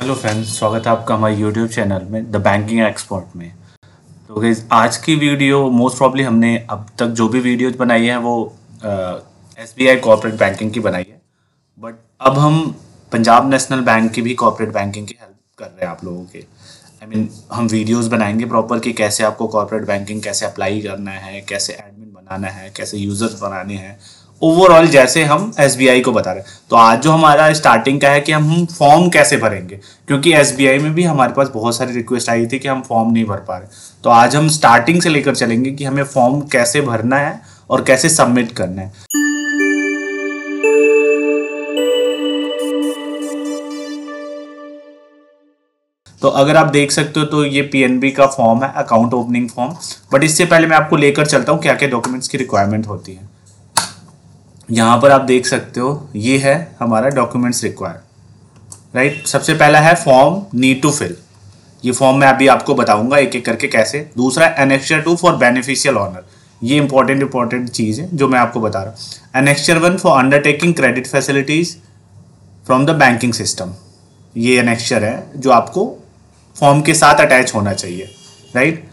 Hello friends स्वागत है आपका हमारे यूट्यूब चैनल में द बैंकिंग एक्सपर्ट में तो गैस आज की वीडियो मोस्ट प्रॉब्ली हमने अब तक जो भी वीडियोज बनाई है वो S B I corporate banking की बनाई है बट अब हम पंजाब नेशनल बैंक की भी कॉरपोरेट बैंकिंग की हेल्प कर रहे हैं आप लोगों के आई I मीन mean, हम वीडियोस बनाएंगे प्रॉपर कि कैसे आपको कॉरपोरेट बैंकिंग कैसे अप्लाई करना है कैसे एडमिन बनाना है कैसे यूज़र्स बनाने हैं ओवरऑल जैसे हम एस को बता रहे हैं तो आज जो हमारा स्टार्टिंग का है कि हम फॉर्म कैसे भरेंगे क्योंकि एस में भी हमारे पास बहुत सारी रिक्वेस्ट आई थी कि हम फॉर्म नहीं भर पा रहे तो आज हम स्टार्टिंग से लेकर चलेंगे कि हमें फॉर्म कैसे भरना है और कैसे सबमिट करना है तो अगर आप देख सकते हो तो ये पीएनबी का फॉर्म है अकाउंट ओपनिंग फॉर्म बट इससे पहले मैं आपको लेकर चलता हूँ क्या क्या डॉक्यूमेंट्स की रिक्वायरमेंट होती है यहाँ पर आप देख सकते हो ये है हमारा डॉक्यूमेंट्स रिक्वायर राइट सबसे पहला है फॉर्म नीड टू फिल ये फॉर्म मैं अभी आपको बताऊंगा एक एक करके कैसे दूसरा annexure two for beneficial owner ये इंपॉर्टेंट इंपॉर्टेंट चीज़ है जो मैं आपको बता रहा हूँ annexure one for undertaking credit facilities from the banking system ये एनेक्चर है जो आपको फॉर्म के साथ अटैच होना चाहिए right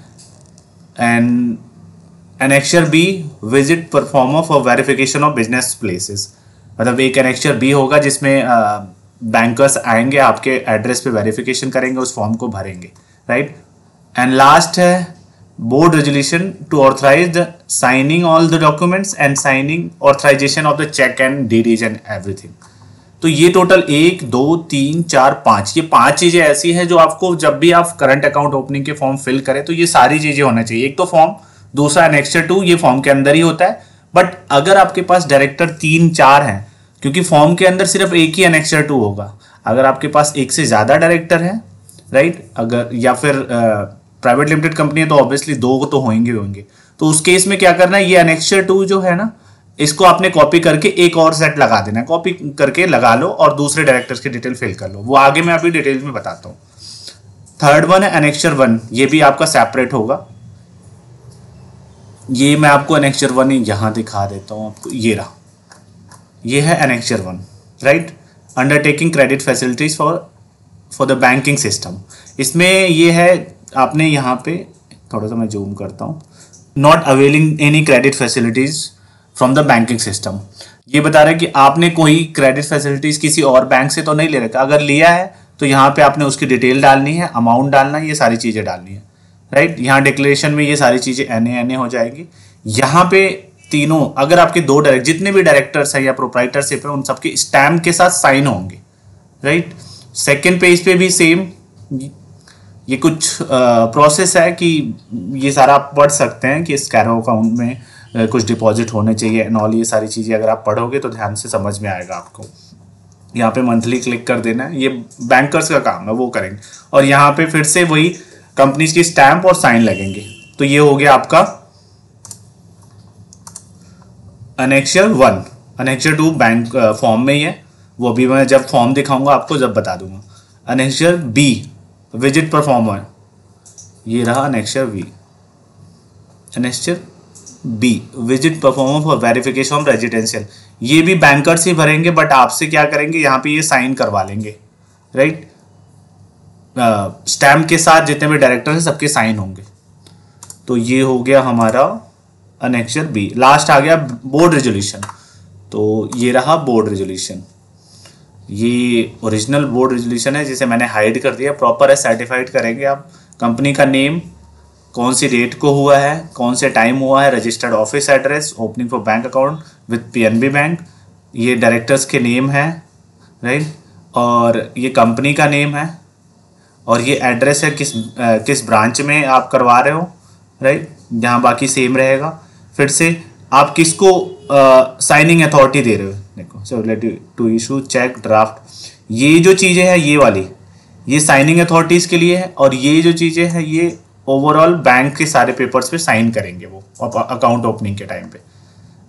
and annexure B visit proforma for verification of business places मतलब एक एनेक्शर बी होगा जिसमें बैंकर्स आएंगे आपके एड्रेस पे वेरिफिकेशन करेंगे उस फॉर्म को भरेंगे राइट एंड लास्ट है board resolution to authorise the signing all the documents and signing authorisation of the cheque and DDs and everything तो ये टोटल एक दो तीन चार पाँच ये पांच चीज़ें ऐसी हैं जो आपको जब भी आप करंट अकाउंट ओपनिंग के फॉर्म फिल करें तो ये सारी चीज़ें होना चाहिए एक तो फॉर्म दूसरा एनेक्स्टर टू ये फॉर्म के अंदर ही होता है बट अगर आपके पास डायरेक्टर तीन चार हैं क्योंकि फॉर्म के अंदर सिर्फ एक ही एनेक्स्टर टू होगा अगर आपके पास एक से ज़्यादा डायरेक्टर है राइट अगर या फिर प्राइवेट लिमिटेड कंपनी है तो ऑब्वियसली दो तो होंगे होंगे तो उस केस में क्या करना है ये अनेक्शर टू जो है ना इसको आपने कॉपी करके एक और सेट लगा देना है कॉपी करके लगा लो और दूसरे डायरेक्टर्स की डिटेल फिल कर लो वो आगे मैं आपकी डिटेल्स में बताता हूँ थर्ड वन है एनेक्स्टर वन ये भी आपका सेपरेट होगा ये मैं आपको एनेक्चर वन यहाँ दिखा देता हूँ आपको ये रहा ये है annexure one right undertaking credit facilities for for the banking system इसमें ये है आपने यहाँ पे थोड़ा सा मैं जूम करता हूँ not availing any credit facilities from the banking system ये बता रहा है कि आपने कोई क्रेडिट फैसिलिटीज़ किसी और बैंक से तो नहीं ले रखा अगर लिया है तो यहाँ पे आपने उसकी डिटेल डालनी है अमाउंट डालना है ये सारी चीज़ें डालनी है राइट यहाँ डिक्लेरेशन में ये सारी चीज़ें एन एन ए हो जाएगी यहाँ पे तीनों अगर आपके दो डायरेक्ट जितने भी डायरेक्टर्स हैं या प्रोप्राइटरशिप है उन सबके स्टैम्प के साथ साइन होंगे राइट सेकेंड पेज पे भी सेम ये कुछ प्रोसेस है कि ये सारा आप पढ़ सकते हैं कि इस कैरो अकाउंट में कुछ डिपॉजिट होने चाहिए एंड ऑल ये सारी चीज़ें अगर आप पढ़ोगे तो ध्यान से समझ में आएगा आपको यहाँ पे मंथली क्लिक कर देना है ये बैंकर्स का काम है वो करेंगे और यहाँ पे फिर से वही कंपनीज की स्टैंप और साइन लगेंगे तो ये हो गया आपका annexure one annexure two bank form में ही है वो अभी मैं जब फॉर्म दिखाऊंगा आपको जब बता दूंगा अनेक्शर बी विजिट परफॉर्मर ये रहा annexure B annexure B visit proforma for verification of residential ये भी बैंकर्स ही भरेंगे बट आपसे क्या करेंगे यहाँ पे ये साइन करवा लेंगे राइट स्टैम्प के साथ जितने भी डायरेक्टर हैं सबके साइन होंगे तो ये हो गया हमारा अनेक्चर बी लास्ट आ गया बोर्ड रेजोल्यूशन तो ये रहा बोर्ड रेजोल्यूशन ये ओरिजिनल बोर्ड रेजोल्यूशन है जिसे मैंने हाइड कर दिया प्रॉपर है सर्टिफाइड करेंगे आप कंपनी का नेम कौन सी डेट को हुआ है कौन से टाइम हुआ है registered office address opening for bank account with PNB bank ये डायरेक्टर्स के नेम है राइट और ये कंपनी का नेम है और ये एड्रेस है किस आ, किस ब्रांच में आप करवा रहे हो राइट जहाँ बाकी सेम रहेगा फिर से आप किसको साइनिंग अथॉरिटी दे रहे हो देखो so let to issue cheque draft ये जो चीज़ें हैं ये वाली ये साइनिंग अथॉरिटीज़ के लिए है और ये जो चीज़ें हैं ये ओवरऑल बैंक के सारे पेपर्स पे साइन करेंगे वो अकाउंट ओपनिंग के टाइम पे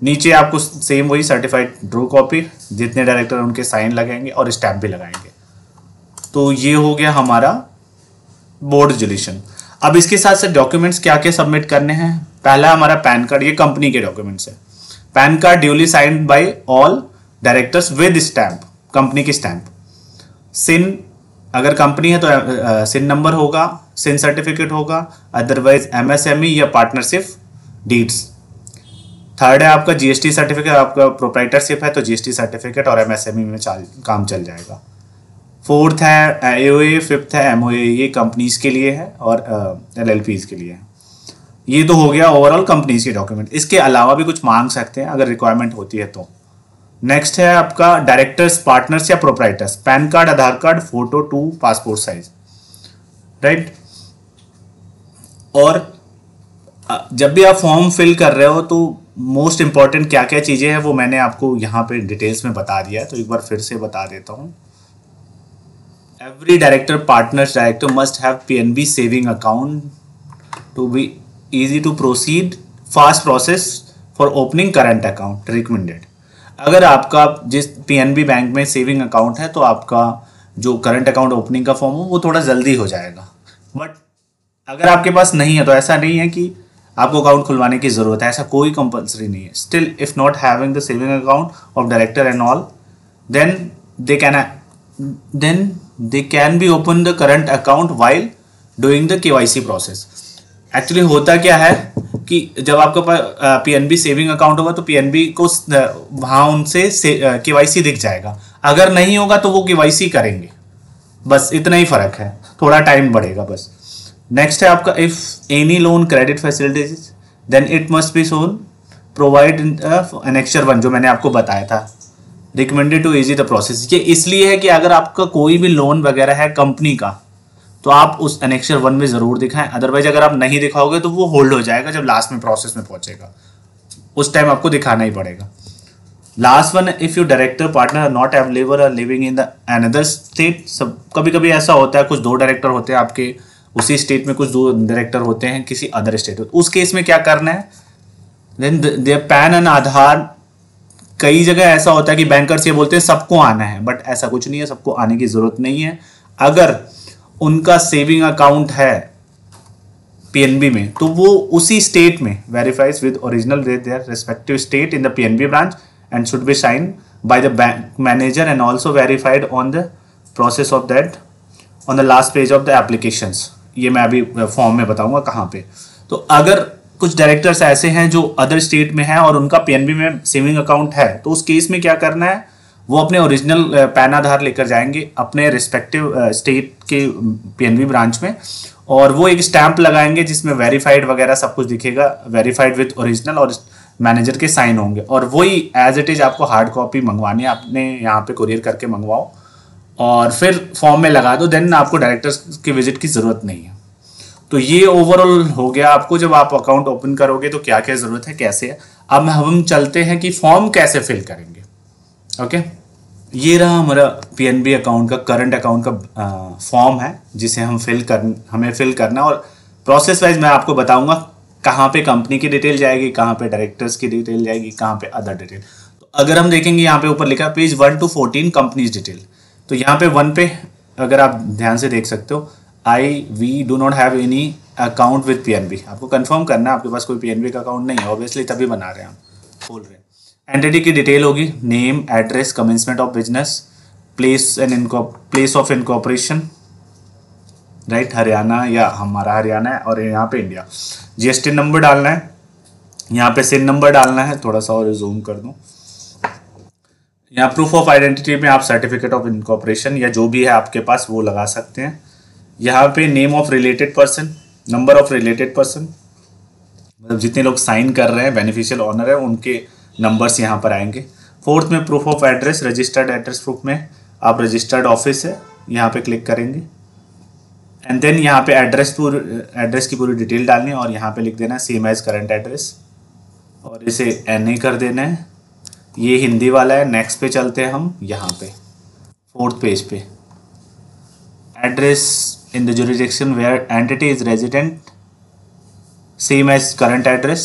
नीचे आपको सेम वही सर्टिफाइड ड्रू कॉपी जितने डायरेक्टर उनके साइन लगाएंगे और स्टैम्प भी लगाएंगे तो ये हो गया हमारा बोर्ड रिजोल्यूशन अब इसके साथ साथ डॉक्यूमेंट्स क्या क्या सबमिट करने हैं पहला हमारा पैन कार्ड ये कंपनी के डॉक्यूमेंट्स है PAN card duly signed by all directors with stamp company की स्टैंप सिन अगर कंपनी है तो सिन नंबर होगा सिन सर्टिफिकेट होगा अदरवाइज एमएसएमई e या पार्टनरशिप डीड्स थर्ड है आपका जीएसटी सर्टिफिकेट आपका प्रोप्राइटरशिप है तो जीएसटी सर्टिफिकेट और एमएसएमई e में काम चल जाएगा फोर्थ है ए फिफ्थ है एम ओ ए ये कंपनीज के लिए है और एल एल पीज़ के लिए है ये तो हो गया ओवरऑल कंपनीज के डॉक्यूमेंट इसके अलावा भी कुछ मांग सकते हैं अगर रिक्वायरमेंट होती है तो नेक्स्ट है आपका डायरेक्टर्स पार्टनर्स या proprietors PAN card Aadhaar card photo two passport size right और जब भी आप फॉर्म फिल कर रहे हो तो मोस्ट इंपॉर्टेंट क्या क्या चीज़ें हैं वो मैंने आपको यहाँ पे डिटेल्स में बता दिया है तो एक बार फिर से बता देता हूँ Every director partners director must have PNB saving account to be easy to proceed fast process for opening current account recommended. अगर आपका जिस पीएनबी बैंक में सेविंग अकाउंट है तो आपका जो करंट अकाउंट ओपनिंग का फॉर्म हो वो थोड़ा जल्दी हो जाएगा बट अगर आपके पास नहीं है तो ऐसा नहीं है कि आपको अकाउंट खुलवाने की ज़रूरत है ऐसा कोई कंपलसरी नहीं है still if not having the saving account of director and all then they can then they can be open the current account while doing the C process actually होता क्या है कि जब आपके पास पीएनबी सेविंग अकाउंट होगा तो PNB को वहाँ उनसे के सी दिख जाएगा अगर नहीं होगा तो वो सी करेंगे बस इतना ही फर्क है थोड़ा टाइम बढ़ेगा बस नेक्स्ट है आपका if any loan credit facilities then it must be shown provide in annexure one जो मैंने आपको बताया था recommended to easy the process ये इसलिए है कि अगर आपका कोई भी लोन वगैरह है कंपनी का तो आप उस एनेक्शर वन में ज़रूर दिखाएं अदरवाइज अगर आप नहीं दिखाओगे तो वो होल्ड हो जाएगा जब लास्ट में प्रोसेस में पहुंचेगा उस टाइम आपको दिखाना ही पड़ेगा last one if you director partner not available are living in the another state सब कभी कभी ऐसा होता है कुछ दो डायरेक्टर होते हैं आपके उसी स्टेट में कुछ दो डायरेक्टर होते हैं किसी अदर स्टेट उस केस में क्या करना है then they PAN and Aadhaar कई जगह ऐसा होता है कि बैंकर्स ये बोलते हैं सबको आना है बट ऐसा कुछ नहीं है सबको आने की जरूरत नहीं है अगर उनका सेविंग अकाउंट है पीएनबी में तो वो उसी स्टेट में verifies with original respective respective state in the PNB branch and should be sign by the bank manager and also verified on the process of that on the last page of the application ये मैं अभी form में बताऊंगा कहाँ पे तो अगर कुछ डायरेक्टर्स ऐसे हैं जो अदर स्टेट में हैं और उनका पीएनबी में सेविंग अकाउंट है तो उस केस में क्या करना है वो अपने ओरिजिनल पैन आधार लेकर जाएंगे अपने रिस्पेक्टिव स्टेट के पीएनबी ब्रांच में और वो एक स्टैंप लगाएंगे जिसमें वेरीफाइड वगैरह सब कुछ दिखेगा वेरीफाइड विथ ओरिजिनल और मैनेजर के साइन होंगे और वही एज इट इज़ आपको हार्ड कॉपी मंगवानी है आपने यहाँ पे कुरियर करके मंगवाओ और फिर फॉर्म में लगा दो देन आपको डायरेक्टर्स के विजिट की ज़रूरत नहीं है तो ये ओवरऑल हो गया आपको जब आप अकाउंट ओपन करोगे तो क्या क्या ज़रूरत है कैसे है अब हम चलते हैं कि फॉर्म कैसे फिल करेंगे ओके ये रहा हमारा पीएनबी अकाउंट का करंट अकाउंट का फॉर्म है जिसे हम फिल कर हमें फिल करना और प्रोसेस वाइज मैं आपको बताऊंगा कहाँ पे कंपनी की डिटेल जाएगी कहाँ पे डायरेक्टर्स की डिटेल जाएगी कहाँ पे अदर डिटेल तो अगर हम देखेंगे यहाँ पे ऊपर लिखा page one two fourteen companies detail तो यहाँ पे वन पे अगर आप ध्यान से देख सकते हो I we do not have any account with PNB आपको कंफर्म करना है आपके पास कोई बी का अकाउंट नहीं है ऑब्वियसली तभी बना रहे हैं हम खोल रहे हैं एंटिटी की डिटेल होगी name address commencement of business place and इनको place of incorporation right Haryana या हमारा हरियाणा है और यहाँ पे इंडिया जीएसटी नंबर डालना है यहाँ पे सिन नंबर डालना है थोड़ा सा और जूम कर दूँ यहाँ प्रूफ ऑफ आइडेंटिटी में आप सर्टिफिकेट ऑफ इनकॉपरेशन या जो भी है आपके पास वो लगा सकते हैं यहाँ पे name of related person number of related person मतलब जितने लोग साइन कर रहे हैं बेनिफिशियल ऑनर है उनके नंबर्स यहाँ पर आएंगे फोर्थ में proof of address registered address proof में आप रजिस्टर्ड ऑफिस है यहाँ पे क्लिक करेंगे एंड देन यहाँ पे एड्रेस पूरी एड्रेस की पूरी डिटेल डालनी है और यहाँ पे लिख देना है सेम एज करंट एड्रेस और इसे एन ए कर देना है ये हिंदी वाला है नेक्स्ट पे चलते हैं हम यहाँ पे फोर्थ पेज पे address in the jurisdiction where entity is resident same as current address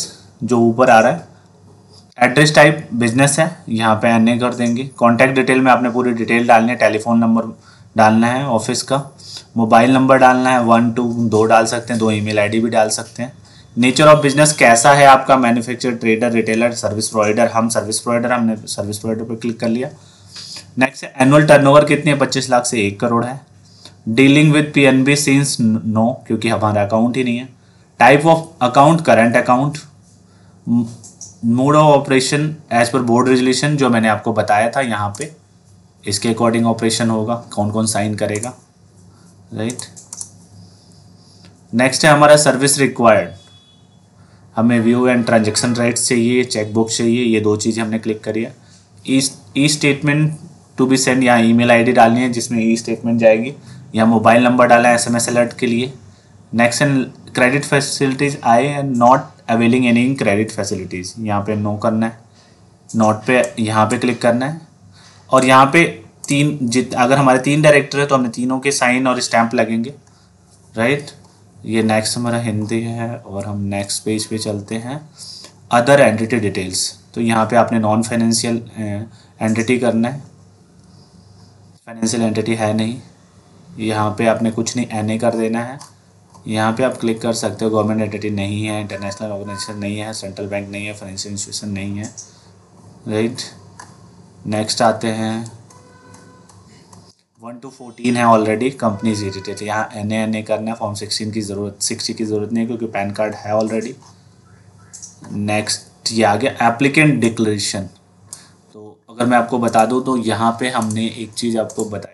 जो ऊपर आ रहा है एड्रेस टाइप बिजनेस है यहाँ पे अन्य कर देंगे कॉन्टैक्ट डिटेल में आपने पूरी डिटेल डालनी है टेलीफोन नंबर डालना है ऑफिस का मोबाइल नंबर डालना है वन टू दो डाल सकते हैं दो ईमेल आईडी भी डाल सकते हैं नेचर ऑफ बिजनेस कैसा है आपका manufacture trader retailer service provider हम सर्विस प्रोवाइडर हमने सर्विस प्रोवाइडर पर क्लिक कर लिया नेक्स्ट एनुअल टर्नओवर कितनी है पच्चीस लाख से एक करोड़ है dealing with PNB since no क्योंकि हमारा अकाउंट ही नहीं है type of account current account mode of operation as per board resolution जो मैंने आपको बताया था यहाँ पे इसके अकॉर्डिंग ऑपरेशन होगा कौन कौन साइन करेगा राइट नेक्स्ट है हमारा सर्विस रिक्वायर्ड हमें व्यू एंड ट्रांजेक्शन राइट्स चाहिए चेकबुक चाहिए ये दो चीज़ें हमने क्लिक करी है e statement to be send यहाँ ईमेल आईडी डालनी है जिसमें ई e स्टेटमेंट जाएगी या मोबाइल नंबर डाला है एस अलर्ट के लिए नेक्स्ट एंड क्रेडिट फैसिलिटीज आए and not availing any in credit facilities यहाँ पे नो करना है नॉट पे यहाँ पे क्लिक करना है और यहाँ पे तीन जित अगर हमारे तीन डायरेक्टर है तो हमने तीनों के साइन और स्टैंप लगेंगे राइट ये नेक्स्ट हमारा हिंदी है और हम नेक्स्ट पेज पे चलते हैं अदर एंटिटी डिटेल्स तो यहाँ पे आपने नॉन फाइनेंशियल एंटिटी करना है फाइनेंशियल एंटिटी है नहीं यहाँ पे आपने कुछ नहीं एन ए कर देना है यहाँ पे आप क्लिक कर सकते हो गवर्नमेंट एंटिटी नहीं है इंटरनेशनल ऑर्गेनाइजेशन नहीं है सेंट्रल बैंक नहीं है फाइनेंशियल इंस्टीट्यूशन नहीं है राइट नेक्स्ट आते हैं वन टू फोर्टीन है ऑलरेडी कंपनीज एडिटेड यहाँ एन ए एन ए करना है फॉर्म सिक्सटीन की ज़रूरत सिक्सटी की ज़रूरत नहीं है क्योंकि पैन कार्ड है ऑलरेडी नेक्स्ट ये आ गया एप्लीकेंट डिक्लेरेशन तो अगर मैं आपको बता दूँ तो यहाँ पे हमने एक चीज़ आपको बताई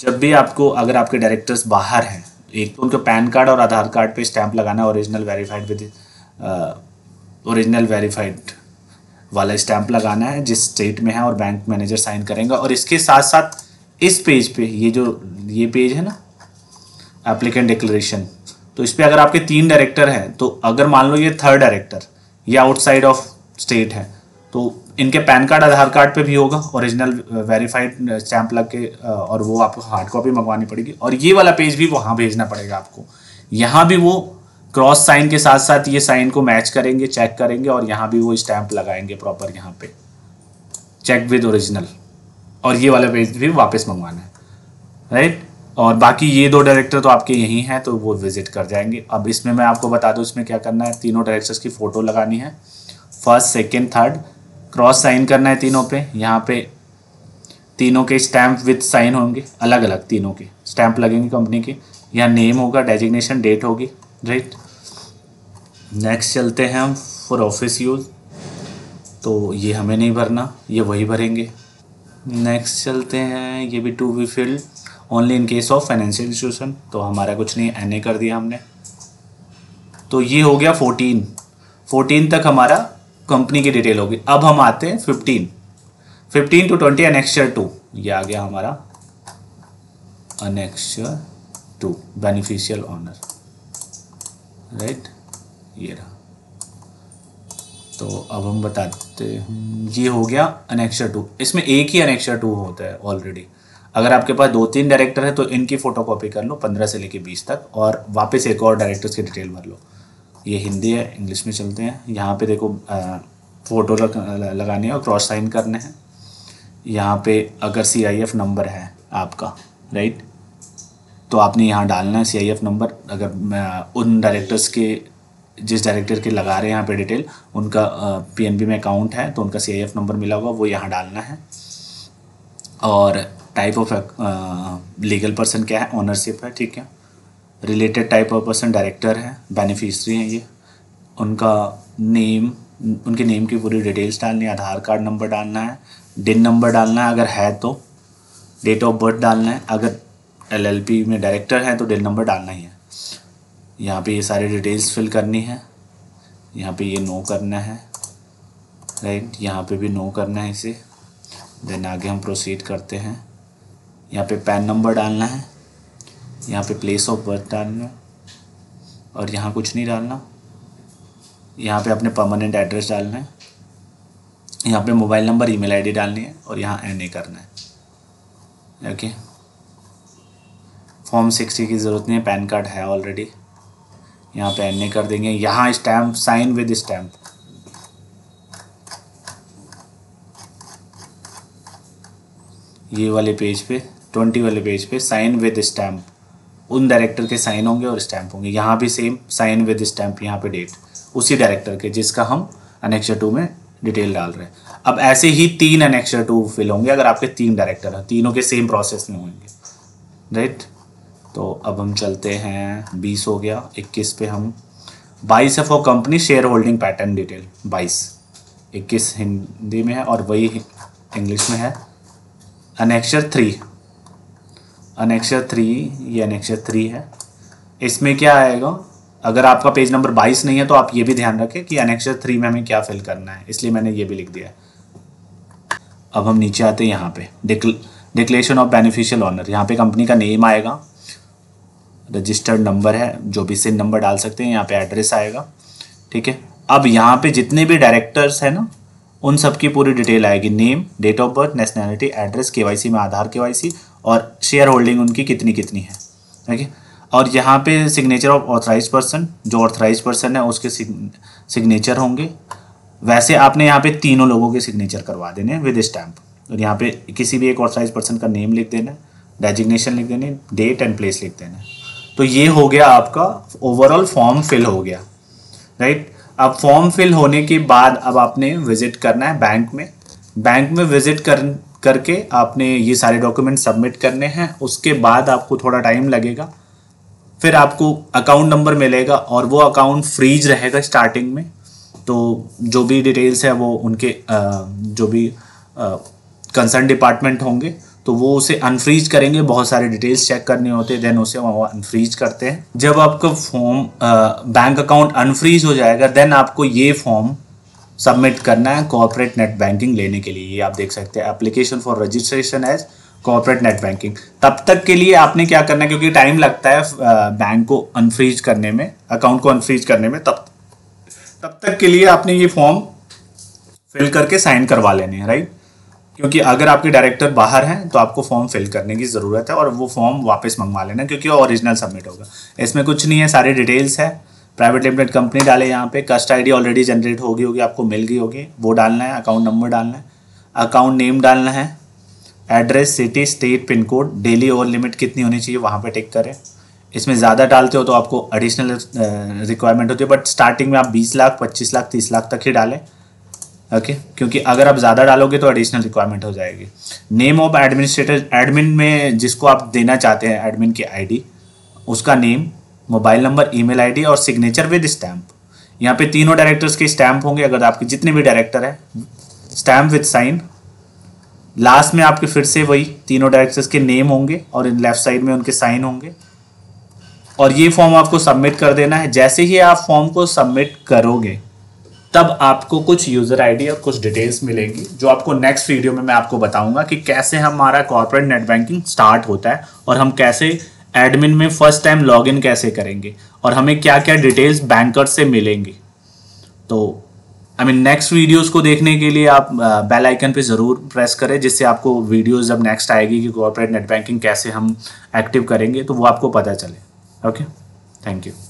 जब भी आपको अगर आपके डायरेक्टर्स बाहर हैं एक तो उनके पैन कार्ड और आधार कार्ड पे स्टैंप लगाना original verified with original verified वाला स्टैंप लगाना है जिस स्टेट में है और बैंक मैनेजर साइन करेंगे और इसके साथ साथ इस पेज पे ये जो ये पेज है ना एप्लीकेंट डिक्लेरेशन तो इस पर अगर आपके तीन डायरेक्टर हैं तो अगर मान लो ये थर्ड डायरेक्टर ये आउटसाइड ऑफ स्टेट है तो इनके पैन कार्ड आधार कार्ड पे भी होगा ओरिजिनल वेरीफाइड स्टैंप लग के और वो आपको हार्ड कॉपी मंगवानी पड़ेगी और ये वाला पेज भी वहाँ भेजना पड़ेगा आपको यहाँ भी वो क्रॉस साइन के साथ साथ ये साइन को मैच करेंगे चेक करेंगे और यहाँ भी वो स्टैंप लगाएंगे प्रॉपर यहाँ पे चेक विद ओरिजिनल और ये वाला पेज भी वापस मंगवाना है राइट और बाकी ये दो डायरेक्टर तो आपके यहीं हैं तो वो विजिट कर जाएंगे अब इसमें मैं आपको बता दूँ इसमें क्या करना है तीनों डायरेक्टर्स की फ़ोटो लगानी है first second third cross sign करना है तीनों पे यहाँ पे तीनों के स्टैम्प विथ साइन होंगे अलग अलग तीनों के स्टैम्प लगेंगे कंपनी के यहाँ नेम होगा डेजिग्नेशन डेट होगी राइट नेक्स्ट चलते हैं हम फॉर ऑफिस यूज़ तो ये हमें नहीं भरना ये वही भरेंगे नेक्स्ट चलते हैं ये भी to be filled only in case of financial institution तो हमारा कुछ नहीं एन ए कर दिया हमने तो ये हो गया फोर्टीन फोर्टीन तक हमारा कंपनी की डिटेल होगी अब हम आते हैं fifteen fifteen to twenty annexure two ये आ गया हमारा annexure two beneficial owner right ये रहा तो अब हम बताते हैं ये हो गया अनेक्शर टू इसमें एक ही अनेक्शर टू होता है ऑलरेडी अगर आपके पास दो तीन डायरेक्टर है तो इनकी फ़ोटो कॉपी कर लो पंद्रह से लेके बीस तक और वापस एक और डायरेक्टर्स की डिटेल भर लो ये हिंदी है इंग्लिश में चलते हैं यहाँ पे देखो फ़ोटो लग, लगाने है और क्रॉस साइन करने हैं यहाँ पे अगर सी आई एफ नंबर है आपका राइट तो आपने यहाँ डालना है सी आई एफ नंबर अगर उन डायरेक्टर्स के जिस डायरेक्टर के लगा रहे हैं यहाँ पे डिटेल उनका बी में अकाउंट है तो उनका सी नंबर मिला हुआ वो यहाँ डालना है और टाइप ऑफ लीगल पर्सन क्या है ओनरशिप है ठीक है related type of person director हैं बेनिफिशरी हैं ये उनका नेम उनके नेम की पूरी डिटेल्स डालनी है आधार कार्ड नंबर डालना है डिन नंबर डालना है अगर है तो डेट ऑफ बर्थ डालना है अगर एलएलपी में डायरेक्टर हैं तो डिन नंबर डालना ही है यहाँ पे ये सारी डिटेल्स फिल करनी है यहाँ पे ये नो करना है राइट यहाँ पे भी नो करना है इसे देन आगे हम प्रोसीड करते हैं यहाँ पे पैन नंबर डालना है यहाँ पे प्लेस ऑफ बर्थ डालना और यहाँ कुछ नहीं डालना यहाँ पे अपने परमानेंट एड्रेस डालना है यहाँ पे मोबाइल नंबर ईमेल आईडी डालनी है और यहाँ एन ए करना है ओके फॉर्म सिक्सटी की ज़रूरत नहीं है पैन कार्ड है ऑलरेडी यहाँ पे एन ए कर देंगे यहाँ स्टैम्प साइन विद स्टैम्प ये वाले पेज पे ट्वेंटी वाले पेज पे साइन विद स्टैम्प उन डायरेक्टर के साइन होंगे और स्टैंप होंगे यहाँ भी सेम साइन विद स्टैंप यहाँ पे डेट उसी डायरेक्टर के जिसका हम अनेक्शर टू में डिटेल डाल रहे हैं अब ऐसे ही तीन अनेक्शर टू फिल होंगे अगर आपके तीन डायरेक्टर हैं तीनों के सेम प्रोसेस में होंगे राइट तो अब हम चलते हैं बीस हो गया इक्कीस पे हम बाईस F O company share holding pattern detail बाईस इक्कीस हिंदी में है और वही इंग्लिश में है अनेक्शर थ्री अनेक्शर थ्री ये अनेक्शर थ्री है इसमें क्या आएगा अगर आपका पेज नंबर बाईस नहीं है तो आप ये भी ध्यान रखें कि अनेक्शर थ्री में हमें क्या फिल करना है इसलिए मैंने ये भी लिख दिया अब हम नीचे आते हैं यहाँ पे डिक्लेशन ऑफ बेनिफिशियल ऑनर यहाँ पे कंपनी का नेम आएगा रजिस्टर्ड नंबर है जो भी सिन नंबर डाल सकते हैं यहाँ पे एड्रेस आएगा ठीक है अब यहाँ पे जितने भी डायरेक्टर्स हैं ना उन सब की पूरी डिटेल आएगी name date of birth nationality address KYC में आधार केवाईसी और शेयर होल्डिंग उनकी कितनी कितनी है ठीक है और यहाँ पे सिग्नेचर ऑफ ऑथराइज पर्सन जो ऑथराइज पर्सन है उसके सिग्नेचर होंगे वैसे आपने यहाँ पे तीनों लोगों के सिग्नेचर करवा देने विद स्टैम्प और यहाँ पे किसी भी एक ऑथराइज पर्सन का नेम लिख देना डेजिग्नेशन लिख देने डेट एंड प्लेस लिख देना तो ये हो गया आपका ओवरऑल फॉर्म फिल हो गया राइट अब फॉर्म फिल होने के बाद अब आपने विजिट करना है बैंक में बैंक में विजिट कर करके आपने ये सारे डॉक्यूमेंट सबमिट करने हैं उसके बाद आपको थोड़ा टाइम लगेगा फिर आपको अकाउंट नंबर मिलेगा और वो अकाउंट फ्रीज रहेगा स्टार्टिंग में तो जो भी डिटेल्स है वो उनके जो भी कंसर्न डिपार्टमेंट होंगे तो वो उसे अनफ्रीज करेंगे बहुत सारे डिटेल्स चेक करने होते हैं देन उसे वो अनफ्रीज करते हैं जब आपका फॉर्म बैंक अकाउंट अनफ्रीज हो जाएगा देन आपको ये फॉर्म सबमिट करना है कॉर्पोरेट नेट बैंकिंग लेने के लिए ये आप देख सकते हैं application for registration as corporate net banking तब तक के लिए आपने क्या करना है क्योंकि टाइम लगता है बैंक को अनफ्रीज करने में अकाउंट को अनफ्रीज करने में तब तब तक के लिए आपने ये फॉर्म फिल करके साइन करवा लेने हैं राइट क्योंकि अगर आपके डायरेक्टर बाहर हैं तो आपको फॉर्म फिल करने की ज़रूरत है और वो फॉर्म वापस मंगवा लेना क्योंकि ओरिजिनल सबमिट होगा इसमें कुछ नहीं है सारी डिटेल्स है प्राइवेट लिमिटेड कंपनी डाले यहाँ पे कस्ट आईडी ऑलरेडी जनरेट होगी होगी आपको मिल गई होगी वो डालना है अकाउंट नंबर डालना है अकाउंट नेम डालना है address city state pin code daily over limit कितनी होनी चाहिए वहाँ पे टिक करें इसमें ज़्यादा डालते हो तो आपको एडिशनल रिक्वायरमेंट होती है बट स्टार्टिंग में आप बीस लाख पच्चीस लाख तीस लाख तक ही डालें ओके okay? क्योंकि अगर आप ज़्यादा डालोगे तो एडिशनल रिक्वायरमेंट हो जाएगी नेम ऑफ एडमिनिस्ट्रेटर एडमिन में जिसको आप देना चाहते हैं एडमिन की आईडी उसका name mobile number email ID और सिग्नेचर विद स्टैम्प यहाँ पे तीनों डायरेक्टर्स के स्टैम्प होंगे अगर आपके जितने भी डायरेक्टर हैं स्टैम्प विद साइन लास्ट में आपके फिर से वही तीनों डायरेक्टर्स के नेम होंगे और इन लेफ्ट साइड में उनके साइन होंगे और ये फॉर्म आपको सबमिट कर देना है जैसे ही आप फॉर्म को सबमिट करोगे तब आपको कुछ यूज़र आईडी और कुछ डिटेल्स मिलेंगी जो आपको नेक्स्ट वीडियो में मैं आपको बताऊंगा कि कैसे हमारा कॉर्पोरेट नेट बैंकिंग स्टार्ट होता है और हम कैसे एडमिन में फर्स्ट टाइम लॉगिन कैसे करेंगे और हमें क्या क्या डिटेल्स बैंकर से मिलेंगी तो आई मीन नेक्स्ट वीडियोस को देखने के लिए आप बेल आइकन पे ज़रूर प्रेस करें जिससे आपको वीडियोस जब नेक्स्ट आएगी कि कॉर्पोरेट नेट बैंकिंग कैसे हम एक्टिव करेंगे तो वो आपको पता चले ओके थैंक यू